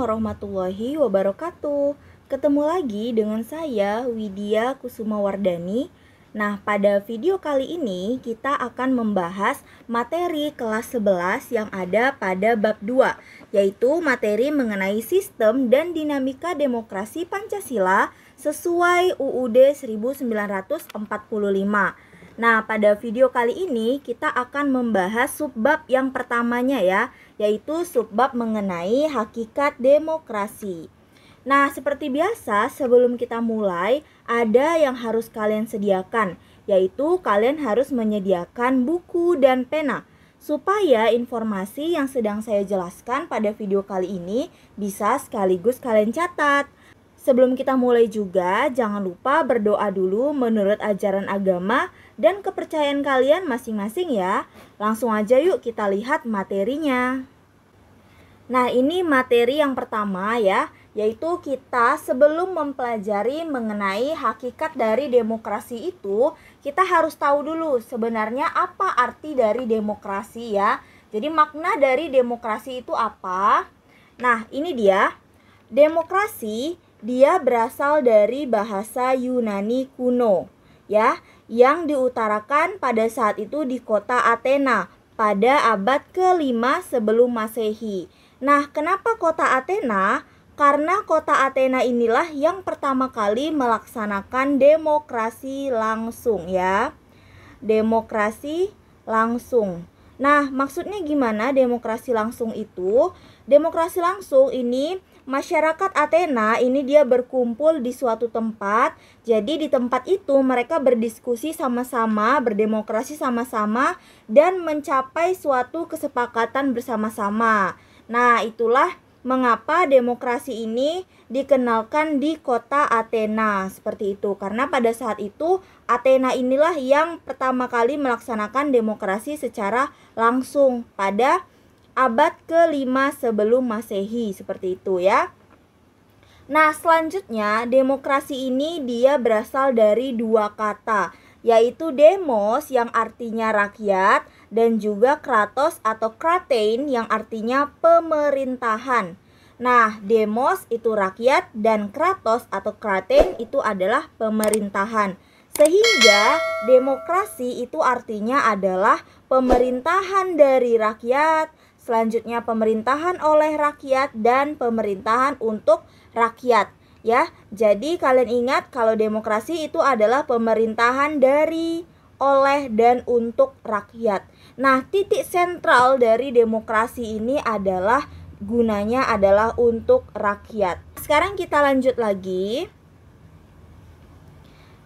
warahmatullahi wabarakatuh. Ketemu lagi dengan saya Widya Kusuma Wardani. Nah, pada video kali ini kita akan membahas materi kelas 11 yang ada pada bab 2, yaitu materi mengenai sistem dan dinamika demokrasi Pancasila sesuai UUD 1945. Nah, pada video kali ini kita akan membahas subbab yang pertamanya ya, yaitu subbab mengenai hakikat demokrasi. Nah, seperti biasa sebelum kita mulai ada yang harus kalian sediakan, yaitu kalian harus menyediakan buku dan pena supaya informasi yang sedang saya jelaskan pada video kali ini bisa sekaligus kalian catat. Sebelum kita mulai juga, jangan lupa berdoa dulu menurut ajaran agama dan kepercayaan kalian masing-masing ya. Langsung aja yuk kita lihat materinya. Nah, ini materi yang pertama ya, yaitu kita sebelum mempelajari mengenai hakikat dari demokrasi itu, kita harus tahu dulu sebenarnya apa arti dari demokrasi ya. Jadi makna dari demokrasi itu apa? Nah, ini dia. Demokrasi dia berasal dari bahasa Yunani kuno, ya, yang diutarakan pada saat itu di kota Athena pada abad ke-5 sebelum Masehi. Nah, kenapa kota Athena? Karena kota Athena inilah yang pertama kali melaksanakan demokrasi langsung ya. Demokrasi langsung. Nah, maksudnya gimana demokrasi langsung itu? Demokrasi langsung ini masyarakat Athena ini dia berkumpul di suatu tempat. Jadi di tempat itu mereka berdiskusi sama-sama, berdemokrasi sama-sama dan mencapai suatu kesepakatan bersama-sama. Nah, itulah mengapa demokrasi ini dikenalkan di kota Athena seperti itu karena pada saat itu Athena inilah yang pertama kali melaksanakan demokrasi secara langsung pada abad ke-5 sebelum Masehi seperti itu ya. Nah, selanjutnya demokrasi ini dia berasal dari dua kata, yaitu demos yang artinya rakyat dan juga kratos atau kratein yang artinya pemerintahan. Nah, demos itu rakyat dan kratos atau kratein itu adalah pemerintahan. Sehingga demokrasi itu artinya adalah pemerintahan dari rakyat, selanjutnya pemerintahan oleh rakyat dan pemerintahan untuk rakyat ya. Jadi kalian ingat kalau demokrasi itu adalah pemerintahan dari oleh dan untuk rakyat. Nah, titik sentral dari demokrasi ini adalah gunanya adalah untuk rakyat. Sekarang kita lanjut lagi.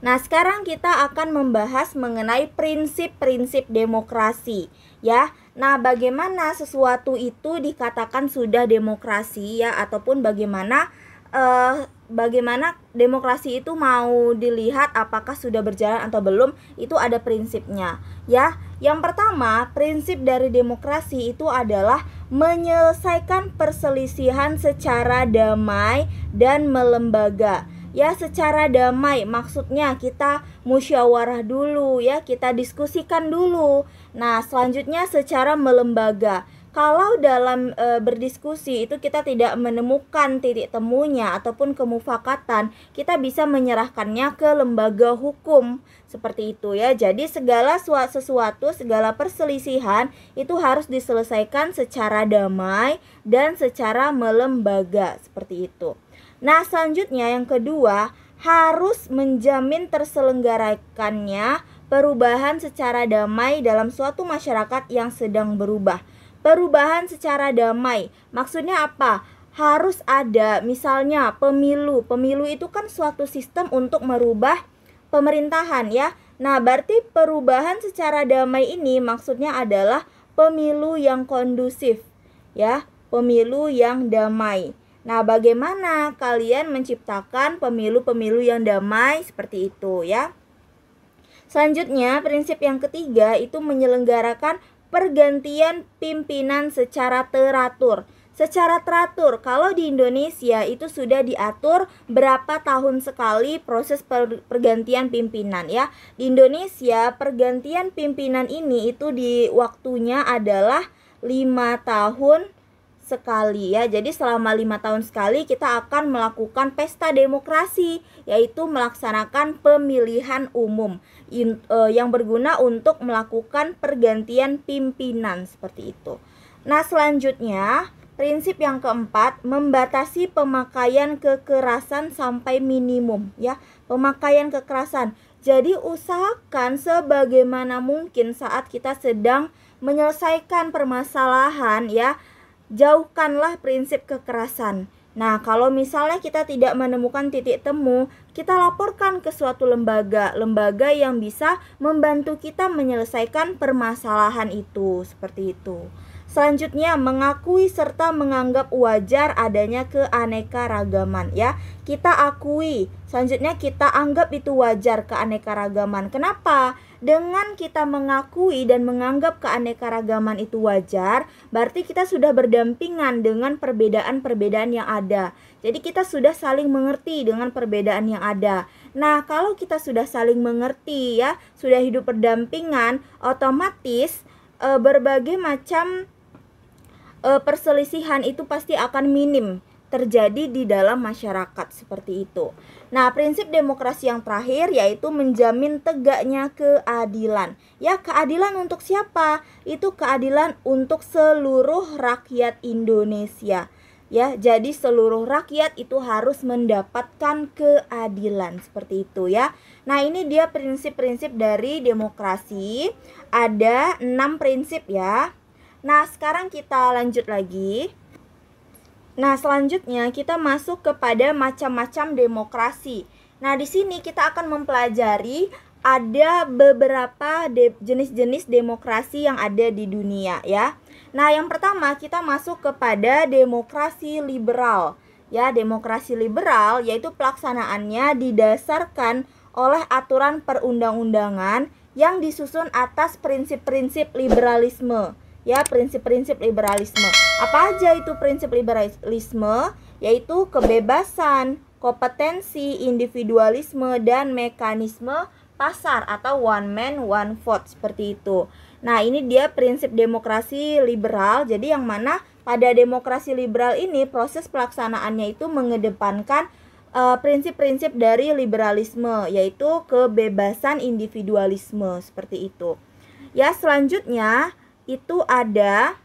Nah, sekarang kita akan membahas mengenai prinsip-prinsip demokrasi, ya. Nah, bagaimana sesuatu itu dikatakan sudah demokrasi ya ataupun bagaimana eh, bagaimana demokrasi itu mau dilihat apakah sudah berjalan atau belum itu ada prinsipnya ya. Yang pertama, prinsip dari demokrasi itu adalah menyelesaikan perselisihan secara damai dan melembaga ya secara damai maksudnya kita musyawarah dulu ya kita diskusikan dulu nah selanjutnya secara melembaga kalau dalam e, berdiskusi itu kita tidak menemukan titik temunya ataupun kemufakatan kita bisa menyerahkannya ke lembaga hukum seperti itu ya jadi segala sesuatu segala perselisihan itu harus diselesaikan secara damai dan secara melembaga seperti itu Nah, selanjutnya yang kedua, harus menjamin terselenggarakannya perubahan secara damai dalam suatu masyarakat yang sedang berubah. Perubahan secara damai, maksudnya apa? Harus ada misalnya pemilu. Pemilu itu kan suatu sistem untuk merubah pemerintahan ya. Nah, berarti perubahan secara damai ini maksudnya adalah pemilu yang kondusif ya, pemilu yang damai. Nah, bagaimana kalian menciptakan pemilu-pemilu yang damai seperti itu ya? Selanjutnya, prinsip yang ketiga itu menyelenggarakan pergantian pimpinan secara teratur. Secara teratur, kalau di Indonesia itu sudah diatur berapa tahun sekali proses pergantian pimpinan ya. Di Indonesia, pergantian pimpinan ini itu di waktunya adalah 5 tahun sekali ya. Jadi selama lima tahun sekali kita akan melakukan pesta demokrasi yaitu melaksanakan pemilihan umum in, uh, yang berguna untuk melakukan pergantian pimpinan seperti itu. Nah selanjutnya prinsip yang keempat membatasi pemakaian kekerasan sampai minimum ya pemakaian kekerasan. Jadi usahakan sebagaimana mungkin saat kita sedang menyelesaikan permasalahan ya jauhkanlah prinsip kekerasan. Nah, kalau misalnya kita tidak menemukan titik temu, kita laporkan ke suatu lembaga, lembaga yang bisa membantu kita menyelesaikan permasalahan itu, seperti itu. Selanjutnya, mengakui serta menganggap wajar adanya keanekaragaman ya. Kita akui, selanjutnya kita anggap itu wajar keanekaragaman. Kenapa? Dengan kita mengakui dan menganggap keanekaragaman itu wajar, berarti kita sudah berdampingan dengan perbedaan-perbedaan yang ada. Jadi kita sudah saling mengerti dengan perbedaan yang ada. Nah, kalau kita sudah saling mengerti ya, sudah hidup berdampingan, otomatis eh, berbagai macam e, perselisihan itu pasti akan minim terjadi di dalam masyarakat seperti itu. Nah, prinsip demokrasi yang terakhir yaitu menjamin tegaknya keadilan. Ya, keadilan untuk siapa? Itu keadilan untuk seluruh rakyat Indonesia. Ya, jadi seluruh rakyat itu harus mendapatkan keadilan seperti itu ya. Nah, ini dia prinsip-prinsip dari demokrasi. Ada enam prinsip ya. Nah, sekarang kita lanjut lagi. Nah, selanjutnya kita masuk kepada macam-macam demokrasi. Nah, di sini kita akan mempelajari ada beberapa jenis jenis-jenis demokrasi yang ada di dunia ya. Nah, yang pertama kita masuk kepada demokrasi liberal. Ya, demokrasi liberal yaitu pelaksanaannya didasarkan oleh aturan perundang-undangan yang disusun atas prinsip-prinsip liberalisme ya prinsip-prinsip liberalisme. Apa aja itu prinsip liberalisme? Yaitu kebebasan, kompetensi, individualisme dan mekanisme pasar atau one man one vote seperti itu. Nah, ini dia prinsip demokrasi liberal. Jadi yang mana pada demokrasi liberal ini proses pelaksanaannya itu mengedepankan eh, prinsip-prinsip uh, dari liberalisme yaitu kebebasan individualisme seperti itu. Ya, selanjutnya itu ada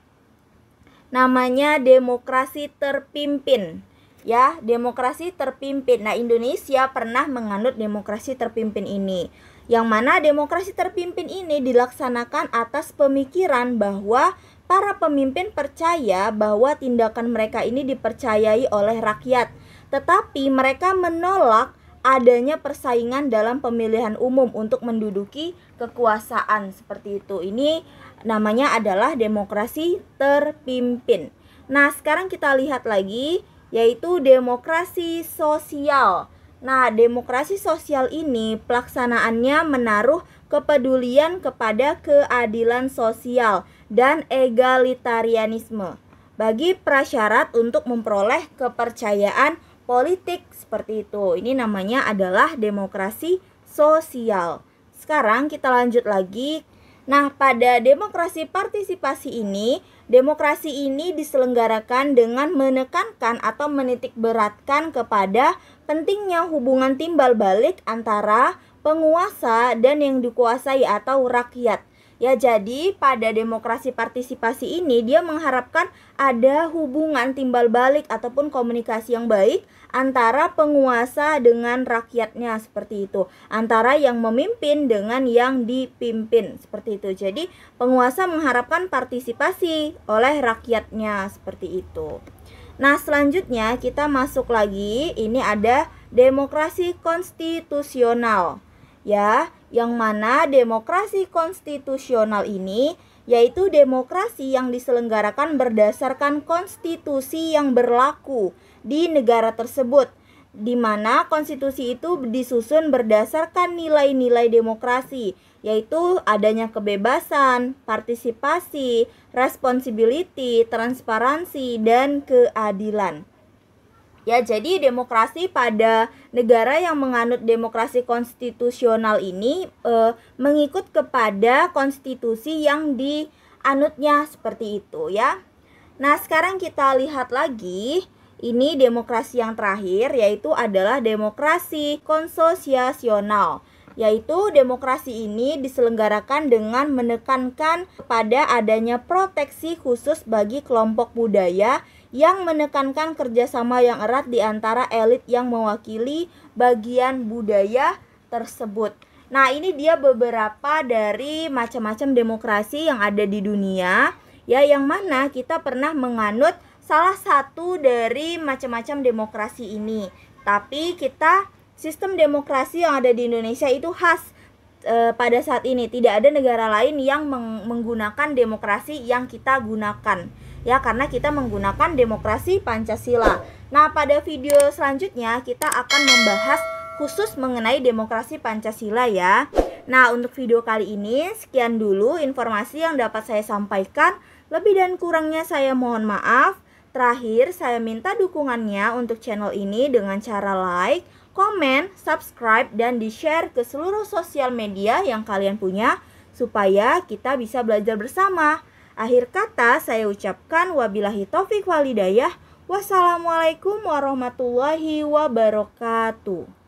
namanya demokrasi terpimpin ya demokrasi terpimpin nah Indonesia pernah menganut demokrasi terpimpin ini yang mana demokrasi terpimpin ini dilaksanakan atas pemikiran bahwa para pemimpin percaya bahwa tindakan mereka ini dipercayai oleh rakyat, tetapi mereka menolak adanya persaingan dalam pemilihan umum untuk menduduki kekuasaan seperti itu. Ini namanya adalah demokrasi terpimpin. Nah, sekarang kita lihat lagi yaitu demokrasi sosial. Nah, demokrasi sosial ini pelaksanaannya menaruh kepedulian kepada keadilan sosial dan egalitarianisme bagi prasyarat untuk memperoleh kepercayaan politik seperti itu. Ini namanya adalah demokrasi sosial. Sekarang kita lanjut lagi. Nah, pada demokrasi partisipasi ini, demokrasi ini diselenggarakan dengan menekankan atau menitik beratkan kepada pentingnya hubungan timbal balik antara penguasa dan yang dikuasai atau rakyat. Ya, jadi pada demokrasi partisipasi ini dia mengharapkan ada hubungan timbal balik ataupun komunikasi yang baik antara penguasa dengan rakyatnya seperti itu, antara yang memimpin dengan yang dipimpin seperti itu. Jadi, penguasa mengharapkan partisipasi oleh rakyatnya seperti itu. Nah, selanjutnya kita masuk lagi. Ini ada demokrasi konstitusional ya, yang mana demokrasi konstitusional ini yaitu demokrasi yang diselenggarakan berdasarkan konstitusi yang berlaku di negara tersebut di mana konstitusi itu disusun berdasarkan nilai-nilai demokrasi, yaitu adanya kebebasan, partisipasi, responsibility, transparansi, dan keadilan. Ya, jadi demokrasi pada negara yang menganut demokrasi konstitusional ini e, mengikut kepada konstitusi yang dianutnya seperti itu ya. Nah, sekarang kita lihat lagi ini demokrasi yang terakhir yaitu adalah demokrasi konsosiasional yaitu demokrasi ini diselenggarakan dengan menekankan pada adanya proteksi khusus bagi kelompok budaya yang menekankan kerjasama yang erat di antara elit yang mewakili bagian budaya tersebut. Nah, ini dia beberapa dari macam-macam demokrasi yang ada di dunia, ya, yang mana kita pernah menganut salah satu dari macam-macam demokrasi ini. Tapi kita sistem demokrasi yang ada di Indonesia itu khas e, pada saat ini. Tidak ada negara lain yang menggunakan demokrasi yang kita gunakan ya karena kita menggunakan demokrasi Pancasila. Nah, pada video selanjutnya kita akan membahas khusus mengenai demokrasi Pancasila ya. Nah, untuk video kali ini sekian dulu informasi yang dapat saya sampaikan. Lebih dan kurangnya saya mohon maaf. Terakhir, saya minta dukungannya untuk channel ini dengan cara like, komen, subscribe, dan di-share ke seluruh sosial media yang kalian punya supaya kita bisa belajar bersama. Akhir kata saya ucapkan wabillahi taufik walidayah. Wassalamualaikum warahmatullahi wabarakatuh.